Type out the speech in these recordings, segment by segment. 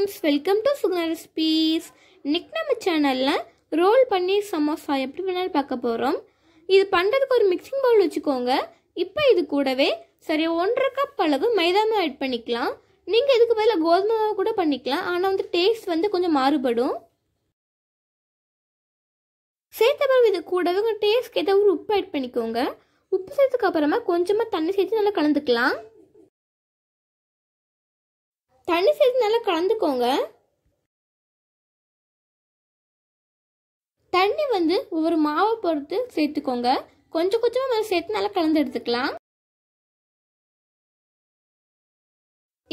friends welcome to Suguna recipes இன்னைக்கு நம்ம சேனலில் ரோல் பண்ணி சமோசா எப்படி வேணாலும் பார்க்க போகிறோம் இது பண்ணுறதுக்கு ஒரு மிக்சிங் பவுல் வச்சுக்கோங்க இப்போ இது கூடவே சரி ஒன்றரை கப் அளவு மைதா மாவு ஆட் பண்ணிக்கலாம் நீங்கள் இதுக்கு பதிலாக கோதுமை மாவு கூட பண்ணிக்கலாம் ஆனால் வந்து டேஸ்ட் வந்து கொஞ்சம் மாறுபடும் சேர்த்த பிறகு இது கூடவே டேஸ்ட் ஏதாவது ஒரு உப்பு ஆட் பண்ணிக்கோங்க உப்பு சேர்த்ததுக்கு அப்புறமா கொஞ்சமாக தண்ணி சேர்த்து நல்லா கலந்துக்கலாம் தண்ணி சேர்த்து நல்லா கலந்துக்கோங்க தண்ணி வந்து ஒவ்வொரு மாவை பொறுத்து சேர்த்துக்கோங்க கொஞ்சம் கொஞ்சமாக மேலே சேர்த்து நல்லா கலந்து எடுத்துக்கலாம்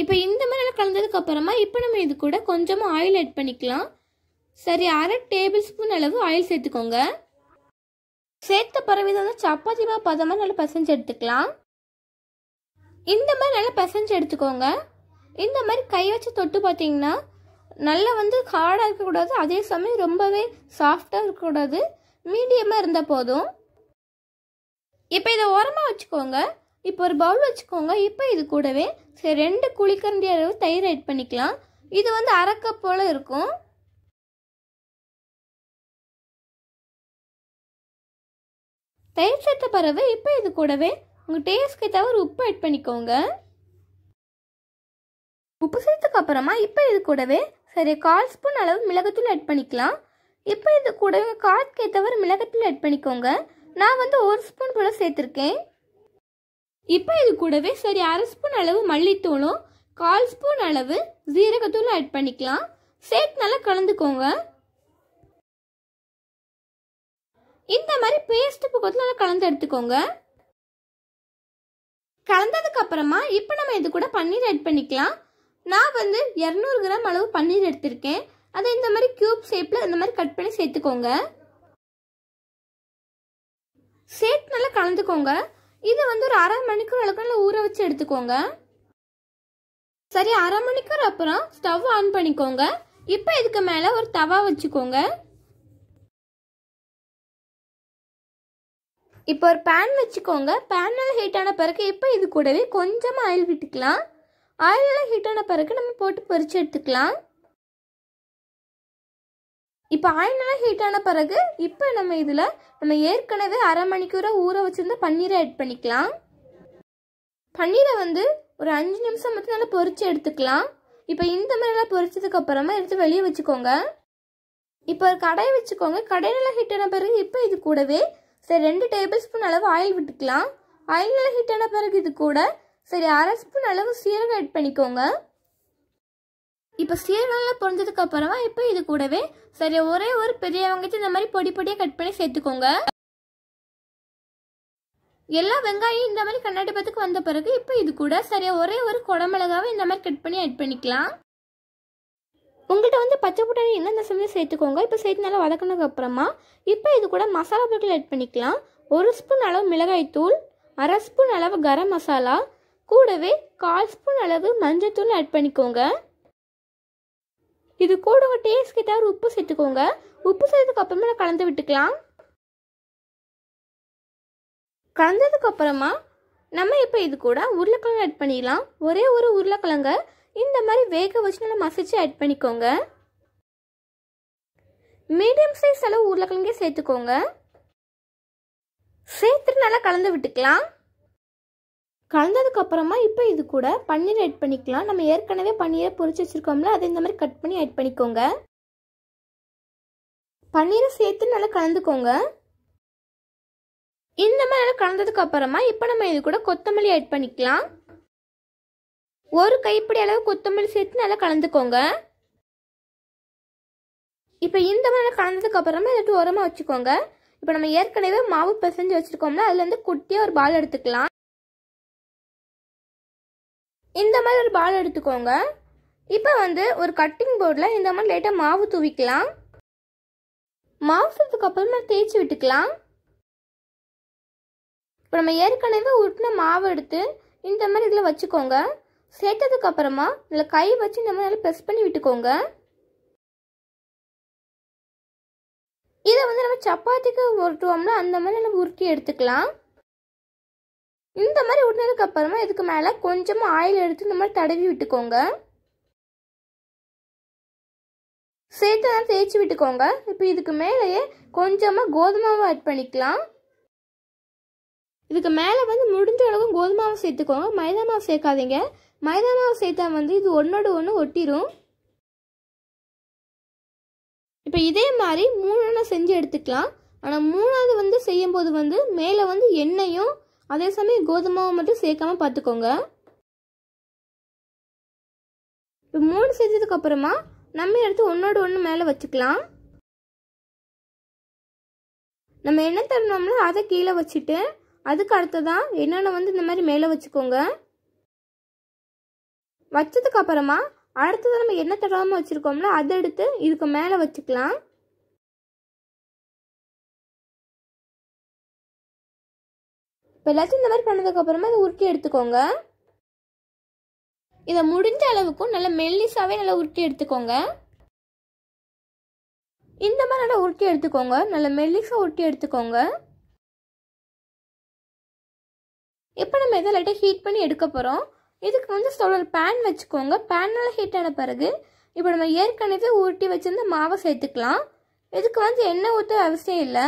இப்போ இந்த மாதிரி நல்லா கலந்ததுக்கு அப்புறமா இப்போ நம்ம இது கூட கொஞ்சமாக ஆயில் ஆட் பண்ணிக்கலாம் சரி அரை டேபிள் ஸ்பூன் அளவு ஆயில் சேர்த்துக்கோங்க சேர்த்த பறவை வந்து சப்பாத்தி மாதிரி பதமாக நல்லா பசஞ்சு எடுத்துக்கலாம் இந்த மாதிரி நல்லா பசஞ்சு எடுத்துக்கோங்க இந்த மாதிரி கை வச்சு தொட்டு பார்த்தீங்கன்னா நல்லா வந்து ஹார்டாக இருக்கக்கூடாது அதே சமயம் ரொம்பவே சாஃப்டாக இருக்கக்கூடாது மீடியமாக இருந்தால் போதும் இப்போ இதை உரமாக வச்சுக்கோங்க இப்போ ஒரு பவுல் வச்சுக்கோங்க இப்போ இது கூடவே சரி ரெண்டு குழிக்கரண்டி அளவு தயிர் ஆட் பண்ணிக்கலாம் இது வந்து அரைக்க போல் இருக்கும் தயிர் சேர்த்த பறவை இப்போ இது கூடவே உங்கள் டேஸ்ட்க்கு தவிர உப்பு ஆட் பண்ணிக்கோங்க உப்பு சேர்த்ததுக்கு அப்புறமா இப்போ இது கூடவே சரி கால் ஸ்பூன் அளவு மிளகுத்தூள் ஆட் பண்ணிக்கலாம் இப்போ இது கூடவே காரத்துக்கேற்றவர் மிளகுத்தூள் ஆட் பண்ணிக்கோங்க நான் வந்து ஒரு ஸ்பூன் போல் சேர்த்துருக்கேன் இப்போ இது கூடவே சரி அரை ஸ்பூன் அளவு மல்லித்தூளும் கால் ஸ்பூன் அளவு ஜீரகத்தூளும் ஆட் பண்ணிக்கலாம் சேர்த்து நல்லா கலந்துக்கோங்க இந்த மாதிரி பேஸ்ட் பக்கத்தில் நல்லா கலந்து எடுத்துக்கோங்க கலந்ததுக்கு அப்புறமா இப்போ நம்ம இது கூட பன்னீர் ஆட் பண்ணிக்கலாம் நான் வந்து இரநூறு கிராம் அளவு பன்னீர் எடுத்திருக்கேன் அதை இந்த மாதிரி க்யூப் ஷேப்பில் இந்த மாதிரி கட் பண்ணி சேர்த்துக்கோங்க சேர்த்து நல்லா கலந்துக்கோங்க இது வந்து ஒரு அரை மணிக்கூர் அளவுக்கு நல்லா ஊற வச்சு எடுத்துக்கோங்க சரி அரை மணிக்கூர் அப்புறம் ஸ்டவ் ஆன் பண்ணிக்கோங்க இப்போ இதுக்கு மேலே ஒரு தவா வச்சுக்கோங்க இப்போ ஒரு பேன் வச்சுக்கோங்க பேன் நல்லா ஹீட் ஆன பிறகு இப்போ இது கூடவே கொஞ்சமாக ஆயில் விட்டுக்கலாம் ஆயிலெலாம் ஹீட் ஆன பிறகு நம்ம போட்டு பொறிச்சு எடுத்துக்கலாம் இப்போ ஆயிலெலாம் ஹீட் ஆன பிறகு இப்போ நம்ம இதில் நம்ம ஏற்கனவே அரை மணிக்கூராக ஊற வச்சுருந்த பன்னீரை ஆட் பண்ணிக்கலாம் பன்னீரை வந்து ஒரு அஞ்சு நிமிஷம் மட்டும் நல்லா பொறிச்சு எடுத்துக்கலாம் இப்போ இந்த மாதிரிலாம் பொறிச்சதுக்கு அப்புறமா எடுத்து வெளியே வச்சுக்கோங்க இப்போ ஒரு கடையை வச்சுக்கோங்க கடையிலலாம் ஹீட் ஆன பிறகு இப்போ இது கூடவே சரி ரெண்டு டேபிள் ஸ்பூன் அளவு ஆயில் விட்டுக்கலாம் ஆயில் நல்லா ஹீட் ஆன பிறகு இது கூட சரி அரை ஸ்பூன் அளவு சீரகம் ஆட் பண்ணிக்கோங்க இப்போ சீரகம்லாம் பொறிஞ்சதுக்கு அப்புறமா இப்போ இது கூடவே சரி ஒரே ஒரு பெரிய வெங்காயத்தை இந்த மாதிரி பொடி பொடியாக கட் பண்ணி சேர்த்துக்கோங்க எல்லா வெங்காயம் இந்த மாதிரி கண்ணாடி பத்துக்கு வந்த பிறகு இப்போ இது கூட சரியாக ஒரே ஒரு குடமிளகாவை இந்த மாதிரி கட் பண்ணி ஆட் பண்ணிக்கலாம் உங்கள்கிட்ட வந்து பச்சை புட்டாணி எந்தெந்த சமயம் சேர்த்துக்கோங்க இப்போ சேர்த்து நல்லா வதக்கினதுக்கு அப்புறமா இப்போ இது கூட மசாலா பொருட்கள் ஆட் பண்ணிக்கலாம் ஒரு ஸ்பூன் அளவு மிளகாய் தூள் அரை ஸ்பூன் அளவு கரம் மசாலா கூடவே கால் ஸ்பூன் அளவு மஞ்சத்தூள் ஆட் பண்ணிக்கோங்க இது கூட உங்கள் டேஸ்ட் ஏதாவது உப்பு சேர்த்துக்கோங்க உப்பு சேர்த்ததுக்கு அப்புறமா கலந்து விட்டுக்கலாம் கலந்ததுக்கு அப்புறமா நம்ம இப்போ இது கூட உருளைக்கிழங்கு ஆட் பண்ணிடலாம் ஒரே ஒரு உருளைக்கிழங்க இந்த மாதிரி வேக வச்சு நல்லா மசிச்சு ஆட் பண்ணிக்கோங்க மீடியம் சைஸ் அளவு உருளைக்கிழங்கே சேர்த்துக்கோங்க சேர்த்துட்டு நல்லா கலந்து விட்டுக்கலாம் கலந்ததுக்கு அப்புறமா இப்போ இது கூட பன்னீர் ஆட் பண்ணிக்கலாம் நம்ம ஏற்கனவே பன்னீரை பொறிச்சு வச்சுருக்கோம்ல அதே இந்த மாதிரி கட் பண்ணி ஆட் பண்ணிக்கோங்க பன்னீரை சேர்த்து நல்லா கலந்துக்கோங்க இந்த மாதிரி நல்லா கலந்ததுக்கு அப்புறமா இப்போ நம்ம இது கூட கொத்தமல்லி ஆட் பண்ணிக்கலாம் ஒரு கைப்பிடி அளவு கொத்தமல்லி சேர்த்து நல்லா கலந்துக்கோங்க இப்போ இந்த மாதிரி கலந்ததுக்கு அப்புறமா இதை உரமா வச்சுக்கோங்க இப்போ நம்ம ஏற்கனவே மாவு பிசைஞ்சு வச்சுருக்கோம்ல அதுலேருந்து குட்டியாக ஒரு பால் எடுத்துக்கலாம் இந்த மாதிரி ஒரு பால் எடுத்துக்கோங்க இப்போ வந்து ஒரு கட்டிங் போர்டில் இந்த மாதிரி லைட்டாக மாவு தூவிக்கலாம் மாவு தூவதுக்கு அப்புறமா தேய்ச்சி விட்டுக்கலாம் இப்போ நம்ம ஏற்கனவே உருட்டின மாவு எடுத்து இந்த மாதிரி இதில் வச்சுக்கோங்க சேர்த்ததுக்கு அப்புறமா இதில் கை வச்சு இந்த மாதிரி நல்லா ப்ரெஸ் பண்ணி விட்டுக்கோங்க இதை வந்து நம்ம சப்பாத்திக்கு உருட்டுவோம்னா அந்த மாதிரி நம்ம உருட்டி எடுத்துக்கலாம் இந்த மாதிரி விட்டதுக்கு அப்புறமா இதுக்கு மேலே கொஞ்சமாக ஆயில் எடுத்து இந்த மாதிரி தடவி விட்டுக்கோங்க சேர்த்து தான் தேய்ச்சி விட்டுக்கோங்க இப்போ இதுக்கு மேலேயே கொஞ்சமாக கோதுமாவை ஆட் பண்ணிக்கலாம் இதுக்கு மேலே வந்து முடிஞ்ச அளவு கோதுமாவை சேர்த்துக்கோங்க மைதா மாவு சேர்க்காதீங்க மைதா மாவு சேர்த்தா வந்து இது ஒன்றோடு ஒன்று ஒட்டிடும் இப்போ இதே மாதிரி மூணு செஞ்சு எடுத்துக்கலாம் ஆனால் மூணாவது வந்து செய்யும்போது வந்து மேலே வந்து எண்ணெயும் அதே சமயம் கோதுமாவை மட்டும் சேர்க்காம பார்த்துக்கோங்க இப்போ மூணு செஞ்சதுக்கு அப்புறமா நம்ம எடுத்து ஒன்றோட ஒன்று மேலே வச்சுக்கலாம் நம்ம என்ன தரணும்னா அதை கீழே வச்சுட்டு அதுக்கு அடுத்ததான் என்னென்ன வந்து இந்த மாதிரி மேலே வச்சுக்கோங்க வச்சதுக்கு அப்புறமா அடுத்தது நம்ம என்ன தடவாமல் வச்சுருக்கோம்ல அதை எடுத்து இதுக்கு மேலே வச்சுக்கலாம் இப்போ எல்லாத்தையும் இந்த மாதிரி பண்ணதுக்கப்புறமா இதை உருட்டி எடுத்துக்கோங்க இதை முடிஞ்ச அளவுக்கும் நல்லா மெல்லிஸாகவே நல்லா உருட்டி எடுத்துக்கோங்க இந்த மாதிரி நல்லா உருட்டி எடுத்துக்கோங்க நல்லா மெல்லிஸாக உருட்டி எடுத்துக்கோங்க இப்போ நம்ம இதை லைட்டாக ஹீட் பண்ணி எடுக்க போகிறோம் இதுக்கு வந்து ஸ்டவ்வில் பேன் வச்சுக்கோங்க பேனால் ஹீட் ஆன பிறகு இப்போ நம்ம ஏற்கனவே உருட்டி வச்சுருந்த மாவை சேர்த்துக்கலாம் இதுக்கு வந்து எண்ணெய் ஊற்ற அவசியம் இல்லை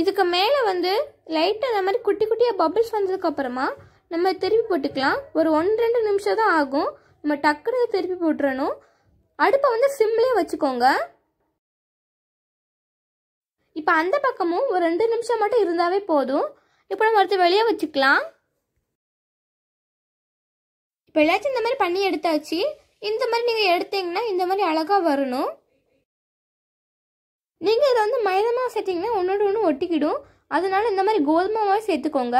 இதுக்கு மேலே வந்து லைட்டாக அந்த மாதிரி குட்டி குட்டியாக பபிள்ஸ் வந்ததுக்கப்புறமா நம்ம திருப்பி போட்டுக்கலாம் ஒரு ஒன்று ரெண்டு நிமிஷம் தான் ஆகும் நம்ம டக்குன்னு திருப்பி போட்டுறணும் அடுப்பை வந்து சிம்லேயே வச்சுக்கோங்க இப்போ அந்த பக்கமும் ஒரு ரெண்டு நிமிஷம் மட்டும் இருந்தாவே போதும் இப்போ நம்ம ஒருத்தர் வெளியே வச்சுக்கலாம் இப்போ எல்லாச்சும் இந்த மாதிரி பண்ணி எடுத்தாச்சு இந்த மாதிரி நீங்கள் எடுத்தீங்கன்னா இந்த மாதிரி அழகாக வரணும் நீங்கள் இதை வந்து மைதா மாவு சேர்த்திங்கன்னா ஒன்றோடு ஒன்று ஒட்டிக்கிடும் அதனால் இந்த மாதிரி கோதுமை மாவு சேர்த்துக்கோங்க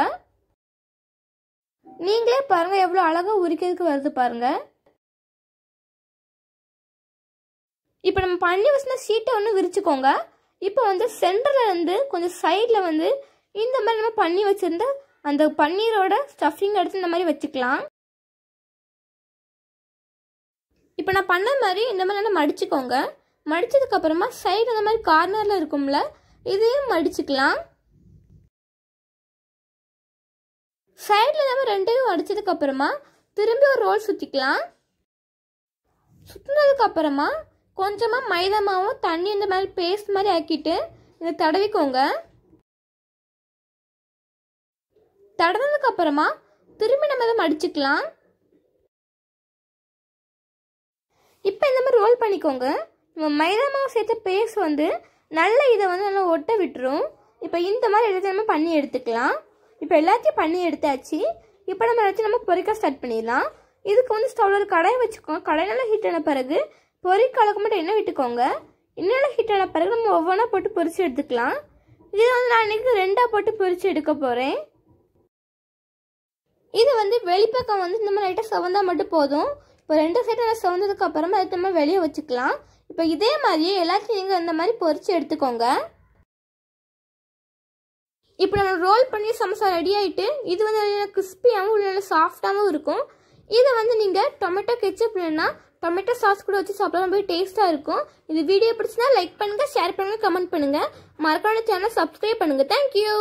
நீங்களே பாருங்கள் எவ்வளோ அழகாக உரிக்கிறதுக்கு வருது பாருங்கள் இப்போ நம்ம பண்ணி வச்சுனா சீட்டை ஒன்று விரிச்சுக்கோங்க இப்போ வந்து சென்டரில் கொஞ்சம் சைடில் வந்து இந்த மாதிரி நம்ம பண்ணி வச்சுருந்த அந்த பன்னீரோட ஸ்டஃபிங் எடுத்து இந்த மாதிரி வச்சுக்கலாம் இப்போ நான் பண்ண மாதிரி இந்த மாதிரி நான் மடிச்சுக்கோங்க அப்புறமா சைடு அந்த மாதிரி கார்னரில் இருக்கும்ல இதையும் மடிச்சுக்கலாம் சைடில் நம்ம ரெண்டையும் அப்புறமா திரும்பி ஒரு ரோல் சுற்றிக்கலாம் சுற்றினதுக்கப்புறமா கொஞ்சமாக மைதா தண்ணி இந்த மாதிரி பேஸ்ட் மாதிரி ஆக்கிட்டு இதை தடவிக்கோங்க அப்புறமா திரும்பி நம்ம இதை மடிச்சுக்கலாம் இப்போ இந்த மாதிரி ரோல் பண்ணிக்கோங்க மைதா மாவு சேர்த்த பேஸ்ட் வந்து நல்ல இதை வந்து நல்லா ஒட்ட விட்டுரும் இப்போ இந்த மாதிரி எடுத்து நம்ம பண்ணி எடுத்துக்கலாம் இப்போ எல்லாத்தையும் பண்ணி எடுத்தாச்சு இப்போ நம்ம எல்லாத்தையும் நம்ம பொறிக்க ஸ்டார்ட் பண்ணிடலாம் இதுக்கு வந்து ஸ்டவ்ல ஒரு கடையை வச்சுக்கோங்க கடை நல்லா ஹீட் ஆன பிறகு பொறிக்க அளவுக்கு மட்டும் என்ன விட்டுக்கோங்க இன்னும் ஹீட் ஆன பிறகு நம்ம ஒவ்வொன்றா போட்டு பொறிச்சு எடுத்துக்கலாம் இது வந்து நான் இன்னைக்கு ரெண்டாக போட்டு பொறிச்சு எடுக்க போகிறேன் இது வந்து வெளிப்பக்கம் வந்து இந்த மாதிரி லைட்டாக சவந்தால் மட்டும் போதும் இப்போ ரெண்டு சைடு நல்லா சவந்ததுக்கு அப்புறமா அதை நம்ம வெளியே வச்சுக்கலாம் இப்போ இதே மாதிரியே எல்லாத்தையும் நீங்கள் இந்த மாதிரி பொறிச்சு எடுத்துக்கோங்க இப்போ நம்ம ரோல் பண்ணி சமோசா ரெடி ஆகிட்டு இது வந்து நல்லா கிறிஸ்பியாகவும் உள்ள சாஃப்டாகவும் இருக்கும் இதை வந்து நீங்கள் டொமேட்டோ கெச்சப் இல்லைன்னா டொமேட்டோ சாஸ் கூட வச்சு சாப்பிட ரொம்ப டேஸ்ட்டாக இருக்கும் இது வீடியோ பிடிச்சினா லைக் பண்ணுங்கள் ஷேர் பண்ணுங்கள் கமெண்ட் பண்ணுங்கள் மறக்காம சேனல் சப்ஸ்கிரைப் பண்ணுங்கள் தேங்க்யூ